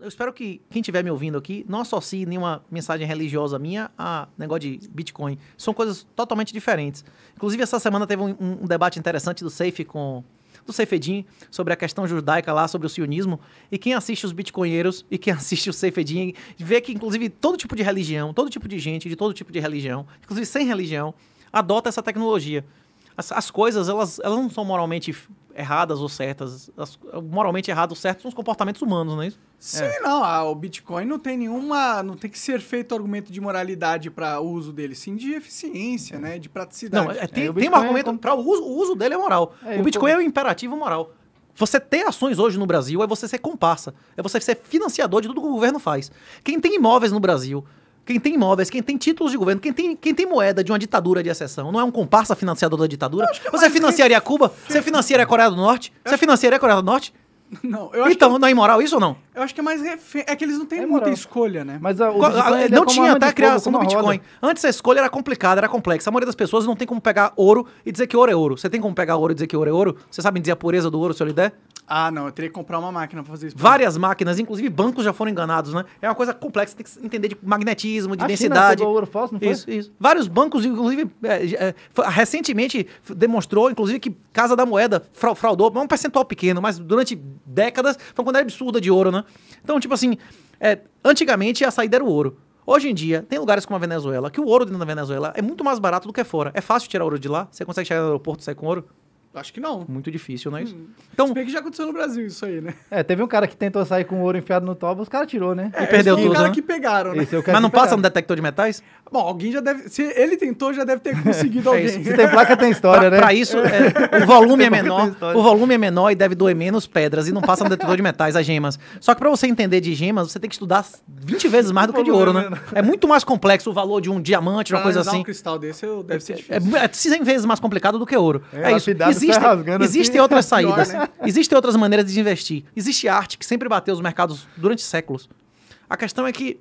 eu espero que quem estiver me ouvindo aqui não associe nenhuma mensagem religiosa minha a negócio de Bitcoin. São coisas totalmente diferentes. Inclusive, essa semana teve um, um debate interessante do Safe com do Seifedin sobre a questão judaica lá, sobre o sionismo. E quem assiste os bitcoinheiros e quem assiste o Seifedin vê que, inclusive, todo tipo de religião, todo tipo de gente, de todo tipo de religião, inclusive sem religião, adota essa tecnologia. As, as coisas, elas, elas não são moralmente erradas ou certas. As, moralmente errado ou certo são os comportamentos humanos, não é isso? Sim, é. não. A, ah, o Bitcoin não tem nenhuma. Não tem que ser feito argumento de moralidade para uso dele, sim de eficiência, né? De praticidade. Não, é, tem, é, tem um é argumento. para o uso, o uso dele é moral. É, o Bitcoin é um imperativo moral. Você ter ações hoje no Brasil é você ser comparsa, é você ser financiador de tudo que o governo faz. Quem tem imóveis no Brasil, quem tem imóveis, quem tem títulos de governo, quem tem, quem tem moeda de uma ditadura de acessão, não é um comparsa financiador da ditadura? É você financiaria que... Cuba? Você financiaria a Coreia do Norte? você financiaria a Coreia do Norte? Não, então, que... não é imoral isso ou não? Eu acho que é mais. Refe... É que eles não têm é muita escolha, né? Mas a, ah, a, ah, é não é tinha até a criação do Bitcoin. Roda. Antes a escolha era complicada, era complexa. A maioria das pessoas não tem como pegar ouro e dizer que ouro é ouro. Você tem como pegar ouro e dizer que ouro é ouro? Você sabe dizer a pureza do ouro se eu lhe der? Ah, não, eu teria que comprar uma máquina pra fazer isso. Várias máquinas, inclusive bancos já foram enganados, né? É uma coisa complexa, tem que entender de magnetismo, de ah, a densidade. China pegou ouro falso, não foi? Isso, isso. Vários bancos, inclusive, é, é, recentemente demonstrou, inclusive, que Casa da Moeda fraudou, um percentual pequeno, mas durante décadas foi uma quantidade absurda de ouro, né? Então, tipo assim, é, antigamente a saída era o ouro. Hoje em dia, tem lugares como a Venezuela, que o ouro dentro da Venezuela é muito mais barato do que fora. É fácil tirar ouro de lá, você consegue chegar no aeroporto e sair com ouro. Acho que não. Muito difícil, não é isso? Hum, então, se bem que já aconteceu no Brasil isso aí, né? É, teve um cara que tentou sair com ouro enfiado no toba, os caras tirou, né? É, e perdeu tudo, é o cara né? que pegaram, né? É cara Mas não passa no detector de metais? Bom, alguém já deve... Se ele tentou, já deve ter conseguido é alguém. Se tem placa, tem história, pra, né? Pra isso, é, o volume é menor. O volume é menor e deve doer menos pedras e não passa no detector de metais, as gemas. Só que pra você entender de gemas, você tem que estudar 20 vezes mais do que de ouro, né? É, é muito mais complexo o valor de um diamante, uma ah, coisa assim. um cristal desse deve ser difícil. É 100 vezes mais complicado do que ouro. É, isso. Existe, tá assim. existem outras saídas. Né? Existem outras maneiras de investir. Existe arte que sempre bateu os mercados durante séculos. A questão é que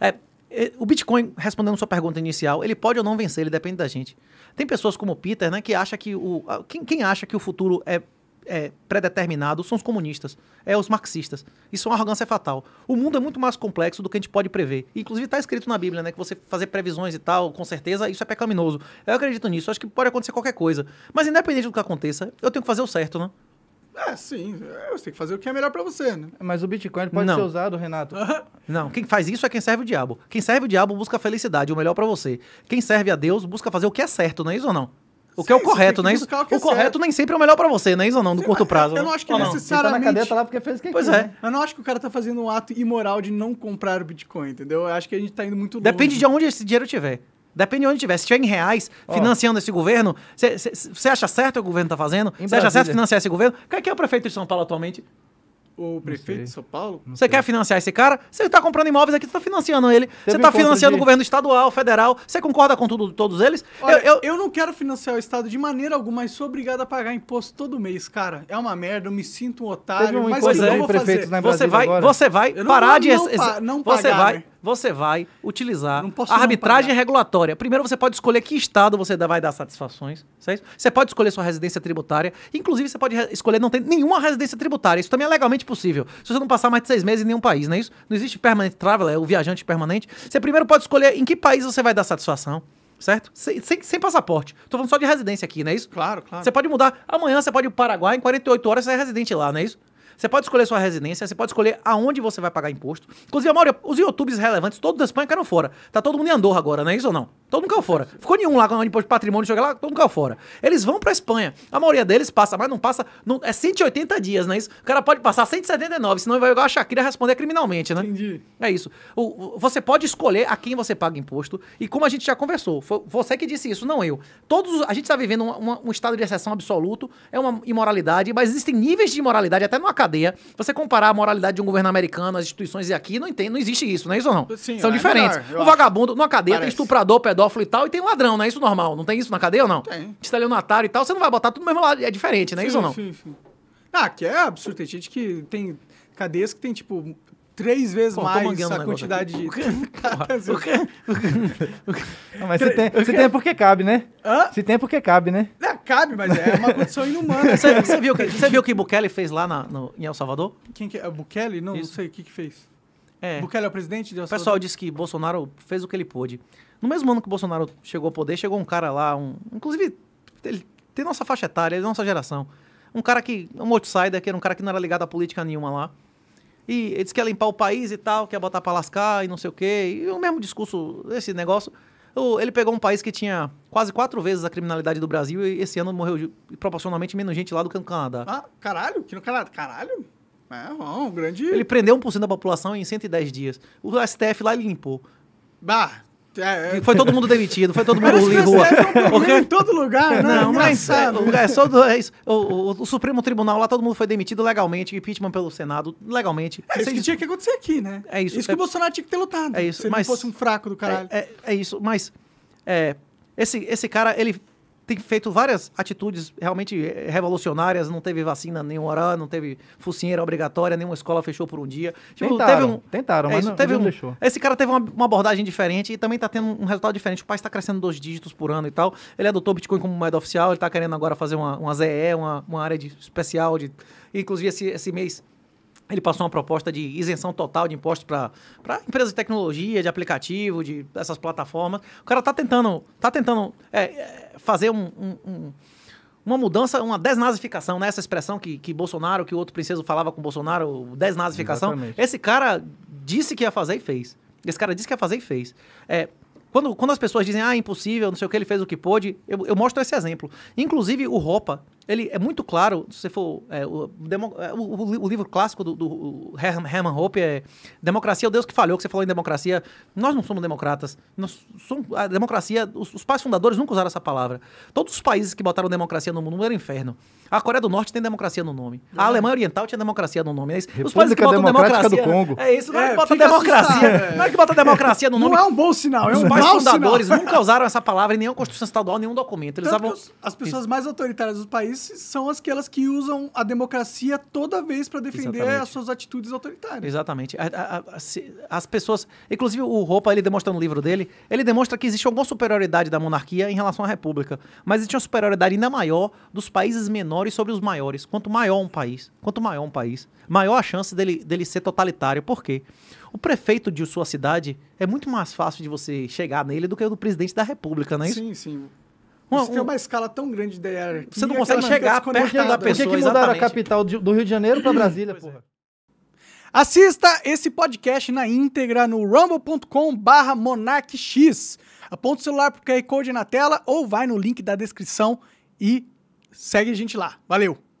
é, é, o Bitcoin, respondendo sua pergunta inicial, ele pode ou não vencer, ele depende da gente. Tem pessoas como o Peter, né, que acha que o. Quem, quem acha que o futuro é é, predeterminado são os comunistas, é os marxistas. Isso é uma arrogância fatal. O mundo é muito mais complexo do que a gente pode prever. Inclusive está escrito na Bíblia, né, que você fazer previsões e tal, com certeza isso é pecaminoso. Eu acredito nisso, acho que pode acontecer qualquer coisa. Mas independente do que aconteça, eu tenho que fazer o certo, né? É, sim. É, você tem que fazer o que é melhor para você, né? Mas o Bitcoin pode não. ser usado, Renato. não, quem faz isso é quem serve o diabo. Quem serve o diabo busca a felicidade, o melhor para você. Quem serve a Deus busca fazer o que é certo, não é isso ou não? O que Sim, é o correto, né? Isso, o, o é correto nem sempre é o melhor para você, né? Isso ou não, do curto prazo. Eu, né? não acho que não, necessariamente. Tá na cadeia tá lá porque fez o que Pois é. Né? Eu não acho que o cara tá fazendo um ato imoral de não comprar o Bitcoin, entendeu? Eu acho que a gente tá indo muito longe. Depende de onde esse dinheiro tiver. Depende de onde tiver. Se tiver em reais, oh. financiando esse governo, você acha certo o que o governo está fazendo? Você acha certo financiar esse governo? Quem é, que é o prefeito de São Paulo atualmente? o prefeito de São Paulo. Você quer financiar esse cara? Você está comprando imóveis aqui, você está financiando ele. Teve você está financiando de... o governo estadual, federal. Você concorda com tudo, todos eles? Olha, eu, eu, eu, não quero financiar o Estado de maneira alguma, mas sou obrigado a pagar imposto todo mês, cara. É uma merda, eu me sinto um otário. um mas coisa, não vou fazer. Você vai, você vai parar de... Não, não, você vai... Né? você vai utilizar a arbitragem regulatória. Primeiro, você pode escolher que estado você vai dar satisfações, certo? Você pode escolher sua residência tributária. Inclusive, você pode escolher não ter nenhuma residência tributária. Isso também é legalmente possível. Se você não passar mais de seis meses em nenhum país, não é isso? Não existe permanent travel, é o viajante permanente. Você primeiro pode escolher em que país você vai dar satisfação certo? Sem, sem, sem, passaporte. Tô falando só de residência aqui, não é isso? Claro, claro. Você pode mudar. Amanhã você pode ir para o Paraguai, em 48 horas você é residente lá, não é isso? Você pode escolher sua residência, você pode escolher aonde você vai pagar imposto. Inclusive, a maioria, os youtubers relevantes, todos da Espanha, ficaram fora. Tá todo mundo em Andorra agora, não é isso ou não? todo mundo fora. Ficou nenhum lá com imposto de patrimônio, joga lá, todo mundo fora. Eles vão pra Espanha. A maioria deles passa, mas não passa. Não, é 180 dias, não é isso? O cara pode passar 179, senão vai igual a Shakira responder criminalmente, né? Entendi. É isso. O, você pode escolher a quem você paga imposto. E como a gente já conversou, foi você que disse isso, não eu. Todos, a gente está vivendo uma, uma, um estado de exceção absoluto, é uma imoralidade, mas existem níveis de imoralidade, até numa cadeia. Você comparar a moralidade de um governo americano, as instituições e aqui, não entende, não existe isso, não é isso ou não? Sim, São é diferentes. Melhor, um vagabundo, numa cadeia, Parece. tem estuprador, pedófilo pedófilo e tal, e tem ladrão, não é isso normal? Não tem isso na cadeia ou não? Tem. Atari e tal, você não vai botar tudo no mesmo lado, é diferente, não é sim, isso ou não? Sim, sim. Ah, que é absurdo, tem gente que tem cadeias que tem, tipo, três vezes Pô, mais a quantidade aqui. de. não, mas se tem, se tem é porque cabe, né? Hã? Se tem é porque cabe, né? É, cabe, mas é uma condição inumana. Você, você viu o que, você viu que Bukele fez lá na, no, em El Salvador? Quem que é? Bukele? Não, não sei o que, que fez. É. Bukele é o presidente? O pessoal disse que Bolsonaro fez o que ele pôde. No mesmo ano que o Bolsonaro chegou ao poder, chegou um cara lá, um, inclusive, ele tem nossa faixa etária, ele é nossa geração. Um cara que, um outsider, que era um cara que não era ligado a política nenhuma lá. E ele disse que ia limpar o país e tal, que ia botar pra lascar e não sei o quê. E o mesmo discurso, esse negócio. Ele pegou um país que tinha quase quatro vezes a criminalidade do Brasil e esse ano morreu proporcionalmente menos gente lá do que no Canadá. Ah, caralho? Que no Canadá? Caralho? É, bom, um grande. Ele prendeu 1% da população em 110 dias. O STF lá ele limpou. Bah, é, é. Foi todo mundo demitido, foi todo mundo em rua. É um em todo lugar, né? Não, é, é só do, é isso. O, o, o, Supremo Tribunal lá, todo mundo foi demitido legalmente, impeachment pelo Senado, legalmente. É isso que tinha que acontecer aqui, né? É isso. Isso que é- o Bolsonaro tinha que ter lutado. É isso. Se mas, fosse um fraco do é, caralho. É, é, isso, mas esse, esse cara, ele tem feito várias atitudes realmente eh, revolucionárias. Não teve vacina nenhum horário, não teve focinheira obrigatória, nenhuma escola fechou por um dia. Tipo, tentaram, teve um, tentaram, é, mas não, teve não um, deixou. Esse cara teve uma, uma, abordagem diferente e também está tendo um resultado diferente. O país está crescendo dois dígitos por ano e tal. Ele adotou Bitcoin como moeda oficial, ele está querendo agora fazer uma, uma ZE, uma, uma área de, especial. De, inclusive, esse, esse mês ele passou uma proposta de isenção total de impostos para empresas de tecnologia, de aplicativo, de essas plataformas. O cara está tentando, tá tentando é, é fazer um, um, uma mudança, uma desnazificação, né? Essa expressão que, que Bolsonaro, que o outro princeso falava com Bolsonaro, desnazificação. Exatamente. Esse cara disse que ia fazer e fez. Esse cara disse que ia fazer e fez. É, quando, quando as pessoas dizem, ah, é impossível, não sei o que, ele fez o que pôde, eu, eu mostro esse exemplo. Inclusive, o Ropa, ele é muito claro, se você for. É, o, demo, é, o, o, o, livro clássico do, do Herman Hoppe é Democracia, é o Deus que falhou, que você falou em democracia. Nós não somos democratas. Nós somos, a democracia, os, os pais fundadores nunca usaram essa palavra. Todos os países que botaram democracia no mundo eram inferno. A Coreia do Norte tem democracia no nome. É. A Alemanha Oriental tinha democracia no nome. É isso. República os países que botam democracia. Do Congo. É isso, não é, é que bota democracia. É. Não é que bota democracia no nome. Não é um bom sinal, é um Os pais fundadores sinal. nunca usaram essa palavra em nenhuma Constituição Estadual, nenhum documento. Eles usavam... As pessoas mais autoritárias dos países são aquelas que usam a democracia toda vez para defender Exatamente. as suas atitudes autoritárias. Exatamente. A, a, a, se, as pessoas. Inclusive, o Roupa, ele demonstra no livro dele, ele demonstra que existe alguma superioridade da monarquia em relação à república. Mas existe uma superioridade ainda maior dos países menores sobre os maiores. Quanto maior um país, quanto maior um país, maior a chance dele, dele ser totalitário. Por quê? O prefeito de sua cidade é muito mais fácil de você chegar nele do que o do presidente da república, não é isso? Sim, sim. Uma, você um... tem uma escala tão grande de hierarquia. Você não consegue chegar perto da pessoa. Por que, que mudaram a capital do Rio de Janeiro para uhum. Brasília, é. porra? Assista esse podcast na íntegra no rumble.com/barra monarchx. Aponta o celular pro QR Code na tela ou vai no link da descrição e segue a gente lá. Valeu!